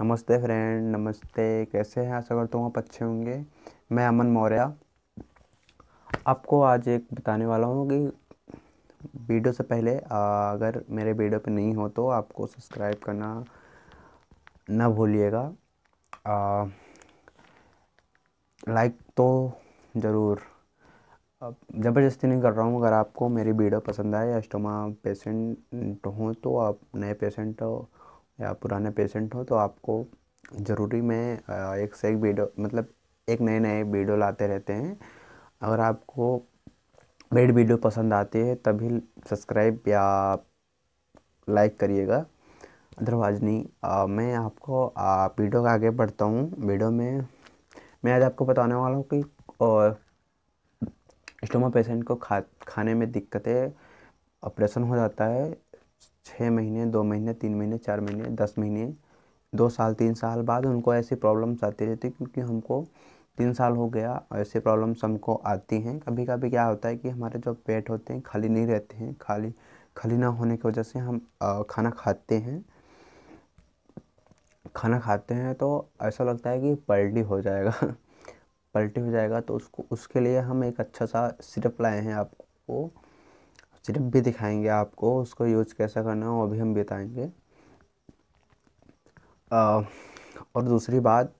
नमस्ते फ्रेंड नमस्ते कैसे हैं आशा करता हूँ आप अच्छे होंगे मैं अमन मौर्य आपको आज एक बताने वाला हूँ कि वीडियो से पहले अगर मेरे वीडियो पे नहीं हो तो आपको सब्सक्राइब करना ना भूलिएगा लाइक तो ज़रूर ज़बरदस्ती नहीं कर रहा हूँ अगर आपको मेरी वीडियो पसंद आए एस्टोमा पेशेंट हो तो आप नए पेशेंट हो या पुराने पेशेंट हो तो आपको ज़रूरी में एक से एक वीडियो मतलब एक नए नए वीडियो लाते रहते हैं अगर आपको बेड वीडियो पसंद आती है तभी सब्सक्राइब या लाइक करिएगा अदरवाइज नहीं आ, मैं आपको वीडियो का आगे बढ़ता हूँ वीडियो में मैं आज आपको बताने वाला हूँ कि और स्टोमा पेशेंट को खा खाने में दिक्कतें ऑपरेशन हो जाता है छः महीने दो महीने तीन महीने चार महीने दस महीने दो साल तीन साल बाद उनको ऐसी प्रॉब्लम्स आती रहती क्योंकि हमको तीन साल हो गया ऐसे प्रॉब्लम्स हमको आती हैं कभी कभी क्या होता है कि हमारे जो पेट होते हैं खाली नहीं रहते हैं खाली खाली ना होने की वजह से हम खाना खाते हैं खाना खाते हैं तो ऐसा लगता है कि पलटी हो जाएगा पलटी हो जाएगा तो उसको उसके लिए हम एक अच्छा सा सिरप लाए हैं आपको सिर्फ भी दिखाएंगे आपको उसको यूज कैसा करना है वो भी हम बताएंगे और दूसरी बात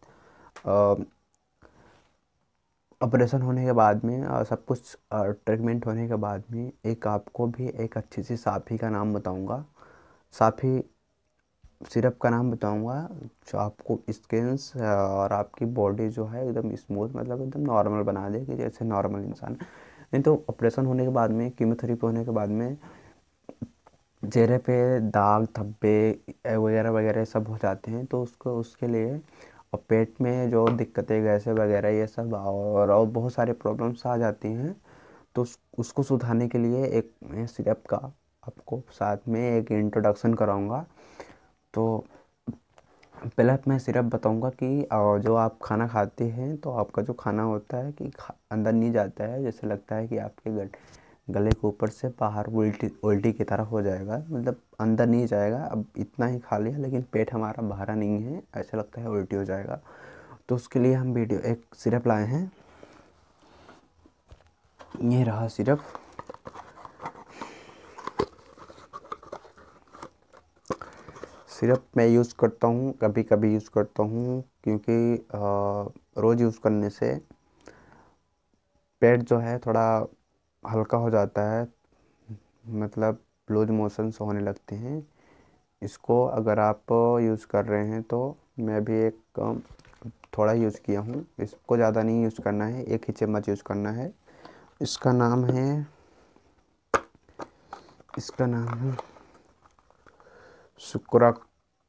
ऑपरेशन होने के बाद में आ, सब कुछ ट्रीटमेंट होने के बाद में एक आपको भी एक अच्छी सी साफ़ी का नाम बताऊंगा साफ़ी सिरप का नाम बताऊंगा जो आपको स्किन्स और आपकी बॉडी जो है एकदम स्मूथ मतलब एकदम नॉर्मल बना देगी जैसे नॉर्मल इंसान नहीं तो ऑपरेशन होने के बाद में कीमोथेरेपी होने के बाद में चेहरे पे दाग धब्बे वगैरह वगैरह सब हो जाते हैं तो उसको उसके लिए और पेट में जो दिक्कतें गैसें वगैरह ये सब और और बहुत सारे प्रॉब्लम्स आ जाती हैं तो उसको सुधारने के लिए एक सिरप का आपको साथ में एक इंट्रोडक्शन कराऊंगा तो पहले मैं सिर्फ बताऊंगा कि जो आप खाना खाते हैं तो आपका जो खाना होता है कि अंदर नहीं जाता है जैसे लगता है कि आपके गल गले के ऊपर से बाहर उल्टी उल्टी की तरह हो जाएगा मतलब अंदर नहीं जाएगा अब इतना ही खा लिया लेकिन पेट हमारा बाहर नहीं है ऐसा लगता है उल्टी हो जाएगा तो उसके लिए हम वीडियो एक सिरप लाए हैं ये रहा सिरप सिरप मैं यूज़ करता हूँ कभी कभी यूज़ करता हूँ क्योंकि रोज़ यूज़ करने से पेट जो है थोड़ा हल्का हो जाता है मतलब लूज मोशंस होने लगते हैं इसको अगर आप यूज़ कर रहे हैं तो मैं भी एक थोड़ा यूज़ किया हूँ इसको ज़्यादा नहीं यूज़ करना है एक ही चम्मच यूज़ करना है इसका नाम है इसका नाम है सुक्रा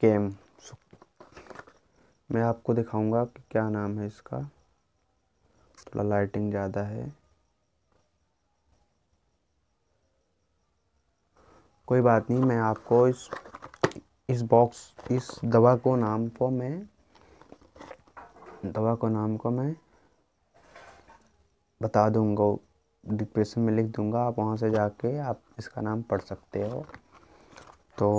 केम मैं आपको दिखाऊंगा कि क्या नाम है इसका थोड़ा लाइटिंग ज़्यादा है कोई बात नहीं मैं आपको इस इस बॉक्स इस दवा को नाम को मैं दवा को नाम को मैं बता दूंगा डिस्क्रिप्शन में लिख दूंगा आप वहाँ से जाके आप इसका नाम पढ़ सकते हो तो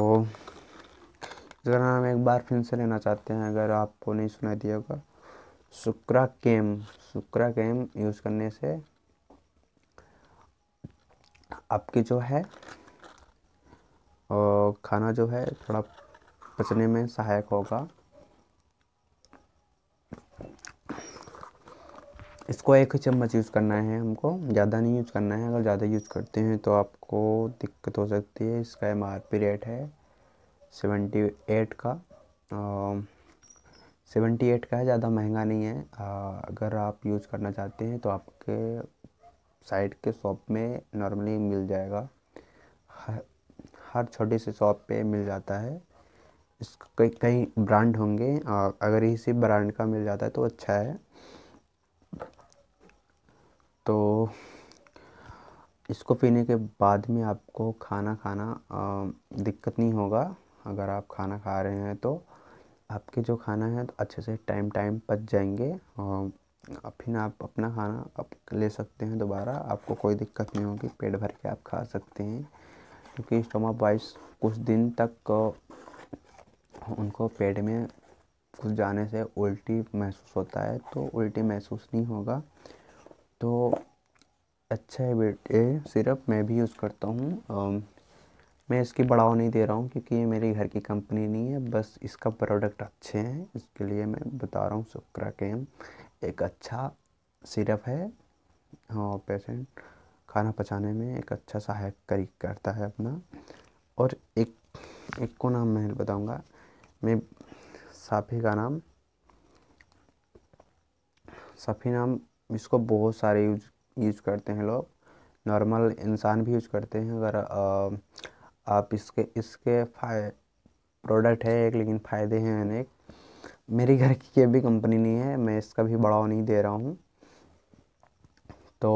जरा हम एक बार फिर से लेना चाहते हैं अगर आपको नहीं सुनाई दिया होगा सुक्रा केम सुक्रा केम यूज़ करने से आपकी जो है और खाना जो है थोड़ा पचने में सहायक होगा इसको एक ही चम्मच यूज़ करना है हमको ज़्यादा नहीं यूज़ करना है अगर ज़्यादा यूज़ करते हैं तो आपको दिक्कत हो सकती है इसका एम आर पी रेट है सेवेंटी एट का सेवेंटी एट का है ज़्यादा महंगा नहीं है अगर आप यूज़ करना चाहते हैं तो आपके साइड के शॉप में नॉर्मली मिल जाएगा हर हर छोटे से शॉप पे मिल जाता है इस कई कई ब्रांड होंगे अगर इसी ब्रांड का मिल जाता है तो अच्छा है तो इसको पीने के बाद में आपको खाना खाना दिक्कत नहीं होगा अगर आप खाना खा रहे हैं तो आपके जो खाना है तो अच्छे से टाइम टाइम पच जाएंगे और फिर आप अपना खाना आप ले सकते हैं दोबारा आपको कोई दिक्कत नहीं होगी पेट भर के आप खा सकते हैं क्योंकि स्टोमा बॉइस कुछ दिन तक उनको पेट में कुछ जाने से उल्टी महसूस होता है तो उल्टी महसूस नहीं होगा तो अच्छा है बेटे सिर्फ मैं भी यूज़ करता हूँ मैं इसकी बढ़ावा नहीं दे रहा हूँ क्योंकि ये मेरे घर की कंपनी नहीं है बस इसका प्रोडक्ट अच्छे हैं इसके लिए मैं बता रहा हूँ सुक्रा कैम एक अच्छा सिरप है और हाँ, पेशेंट खाना पचाने में एक अच्छा सहायक करी करता है अपना और एक एक को नाम मैं बताऊँगा मैं साफ़ी का नाम साफ़ी नाम इसको बहुत सारे यूज यूज करते हैं लोग नॉर्मल इंसान भी यूज करते हैं अगर आप इसके इसके फाय प्रोडक्ट है एक लेकिन फ़ायदे हैं अनेक मेरे घर की कोई भी कंपनी नहीं है मैं इसका भी बढ़ाव नहीं दे रहा हूँ तो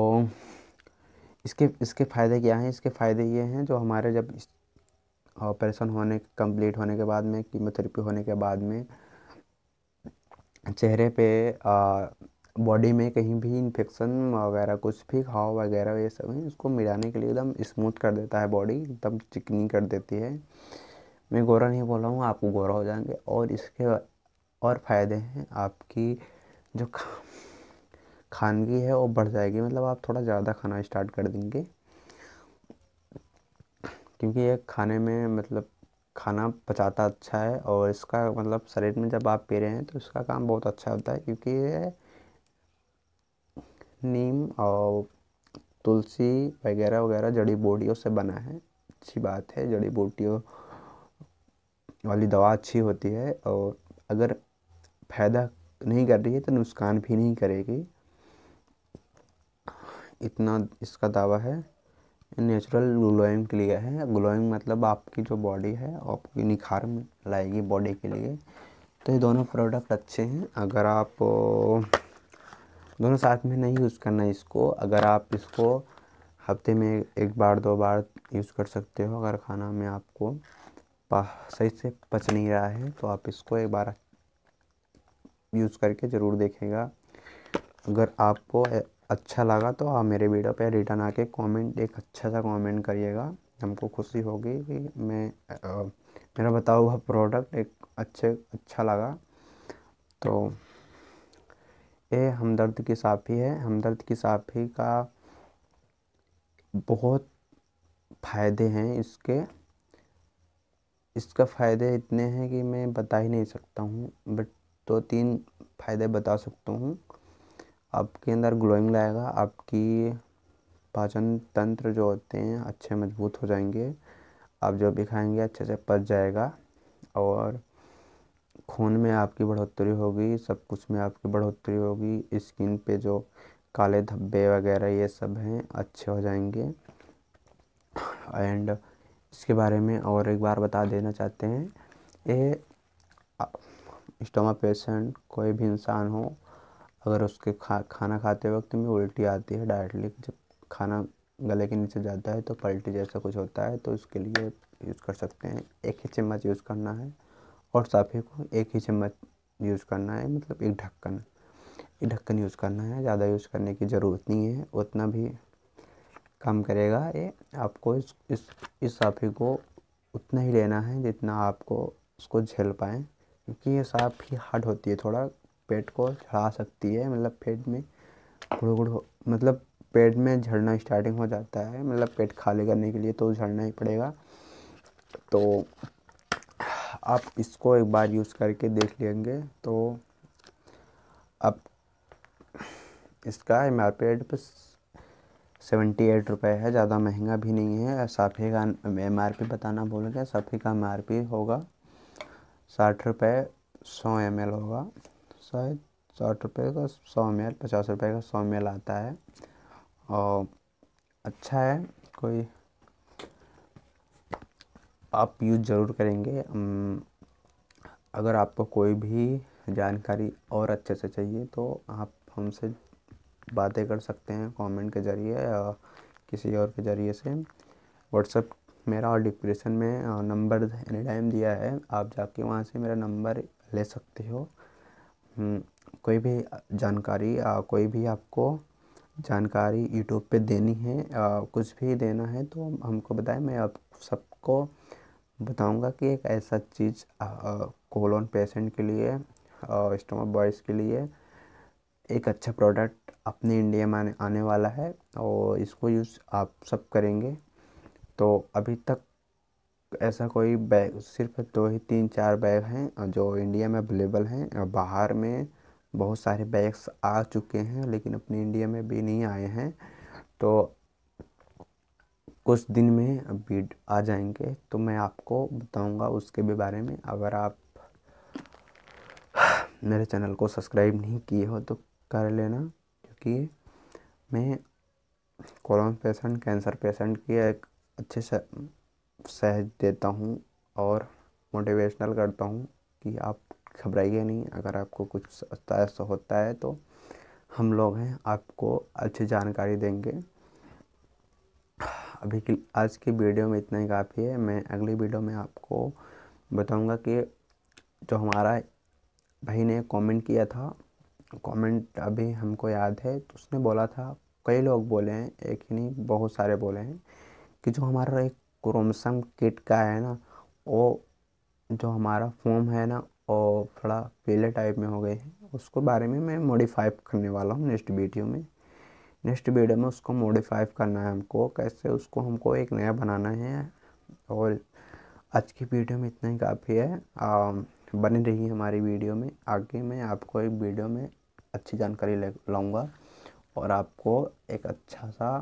इसके इसके फ़ायदे क्या हैं इसके फ़ायदे ये हैं जो हमारे जब ऑपरेशन होने कंप्लीट होने के बाद में कीमोथेरेपी होने के बाद में चेहरे पे आ, बॉडी में कहीं भी इन्फेक्शन वगैरह कुछ भी घाव वगैरह ये सब है उसको मिलाने के लिए एकदम स्मूथ कर देता है बॉडी एकदम चिकनी कर देती है मैं गोरा नहीं बोल रहा हूँ आपको गोरा हो जाएंगे और इसके और फ़ायदे हैं आपकी जो खा खानगी है वो बढ़ जाएगी मतलब आप थोड़ा ज़्यादा खाना स्टार्ट कर देंगे क्योंकि ये खाने में मतलब खाना पचाता अच्छा है और इसका मतलब शरीर में जब आप पी रहे हैं तो इसका काम बहुत अच्छा होता है क्योंकि ये नीम और तुलसी वगैरह वगैरह जड़ी बूटियों से बना है अच्छी बात है जड़ी बूटियों वाली दवा अच्छी होती है और अगर फायदा नहीं कर रही है तो नुकसान भी नहीं करेगी इतना इसका दावा है नेचुरल ग्लोइंग के लिए है ग्लोइंग मतलब आपकी जो बॉडी है आपकी निखार में लाएगी बॉडी के लिए तो ये दोनों प्रोडक्ट अच्छे हैं अगर आप दोनों साथ में नहीं यूज़ करना इसको अगर आप इसको हफ्ते में एक बार दो बार यूज़ कर सकते हो अगर खाना में आपको सही से पच नहीं रहा है तो आप इसको एक बार यूज़ करके ज़रूर देखेगा अगर आपको अच्छा लगा तो आप मेरे वीडियो पे रिटर्न आके कमेंट एक अच्छा सा कमेंट करिएगा हमको खुशी होगी कि मैं आ, मेरा बताओ हुआ प्रोडक्ट एक अच्छे अच्छा लगा तो ये हमदर्द की साफ़ी है हमदर्द की साफ़ी का बहुत फ़ायदे हैं इसके इसका फ़ायदे इतने हैं कि मैं बता ही नहीं सकता हूँ बट दो तो तीन फ़ायदे बता सकता हूँ आपके अंदर ग्लोइंग लाएगा आपकी पाचन तंत्र जो होते हैं अच्छे मजबूत हो जाएंगे आप जो भी खाएंगे अच्छे से पच जाएगा और खून में आपकी बढ़ोतरी होगी सब कुछ में आपकी बढ़ोतरी होगी स्किन पे जो काले धब्बे वगैरह ये सब हैं अच्छे हो जाएंगे एंड इसके बारे में और एक बार बता देना चाहते हैं ये स्टोमा पेशेंट कोई भी इंसान हो अगर उसके खा खाना खाते वक्त में उल्टी आती है डायरेक्टली जब खाना गले के नीचे जाता है तो पलटी जैसा कुछ होता है तो उसके लिए यूज़ कर सकते हैं एक ही चम्मच यूज़ करना है और साफे को एक ही चम्मच यूज़ करना है मतलब एक ढक्कन एक ढक्कन यूज़ करना है ज़्यादा यूज़ करने की ज़रूरत नहीं है उतना भी काम करेगा ये आपको इस इस इस साफे को उतना ही लेना है जितना आपको उसको झेल पाएँ क्योंकि ये ही हार्ड होती है थोड़ा पेट को झड़ा सकती है मतलब पेट में गुड़ गुड़ मतलब पेट में झड़ना स्टार्टिंग हो जाता है मतलब पेट खाली करने के लिए तो झड़ना ही पड़ेगा तो आप इसको एक बार यूज़ करके देख लेंगे तो अब इसका M R P rate seventy eight रुपये है ज़्यादा महंगा भी नहीं है साफे का एम आर पी बताना भूल गया साफे का एम आर पी होगा साठ रुपये सौ एम एल होगा शायद साठ रुपये का सौ एम एल पचास रुपये का सौ एम एल आता है और अच्छा है कोई आप यूज़ ज़रूर करेंगे अगर आपको कोई भी जानकारी और अच्छे से चाहिए तो आप हमसे बातें कर सकते हैं कमेंट के ज़रिए या किसी और के ज़रिए से व्हाट्सअप मेरा और डिस्क्रिप्शन में नंबर एनी टाइम दिया है आप जाके वहाँ से मेरा नंबर ले सकते हो कोई भी जानकारी कोई भी आपको जानकारी यूट्यूब पे देनी है कुछ भी देना है तो हमको बताएं मैं आप सबको बताऊंगा कि एक ऐसा चीज़ कोलोन पेशेंट के लिए और स्टमक बॉयज़ के लिए एक अच्छा प्रोडक्ट अपने इंडिया में आने, आने वाला है और इसको यूज़ आप सब करेंगे तो अभी तक ऐसा कोई बैग सिर्फ दो ही तीन चार बैग हैं जो इंडिया में अवेलेबल हैं बाहर में बहुत सारे बैग्स आ चुके हैं लेकिन अपने इंडिया में भी नहीं आए हैं तो कुछ दिन में अभी आ जाएंगे तो मैं आपको बताऊंगा उसके भी बारे में अगर आप मेरे चैनल को सब्सक्राइब नहीं किए हो तो कर लेना क्योंकि मैं कोलोन पेशेंट कैंसर पेशेंट की एक अच्छे से सहज देता हूँ और मोटिवेशनल करता हूँ कि आप घबराइए नहीं अगर आपको कुछ ऐसा होता है तो हम लोग हैं आपको अच्छी जानकारी देंगे अभी की आज की वीडियो में इतना ही काफ़ी है मैं अगली वीडियो में आपको बताऊंगा कि जो हमारा भाई ने कमेंट किया था कमेंट अभी हमको याद है तो उसने बोला था कई लोग बोले हैं एक ही नहीं बहुत सारे बोले हैं कि जो हमारा एक क्रोमसम किट का है ना वो जो हमारा फॉर्म है ना वो थोड़ा पीले टाइप में हो गए हैं उसको बारे में मैं मॉडिफाई करने वाला हूँ नेक्स्ट वीडियो में नेक्स्ट वीडियो में उसको मॉडिफाई करना है हमको कैसे उसको हमको एक नया बनाना है और आज की वीडियो में इतना ही काफ़ी है बने रही हमारी वीडियो में आगे मैं आपको एक वीडियो में अच्छी जानकारी ले लाऊँगा और आपको एक अच्छा सा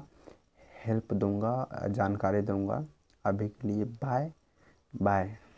हेल्प दूंगा जानकारी दूंगा अभी के लिए बाय बाय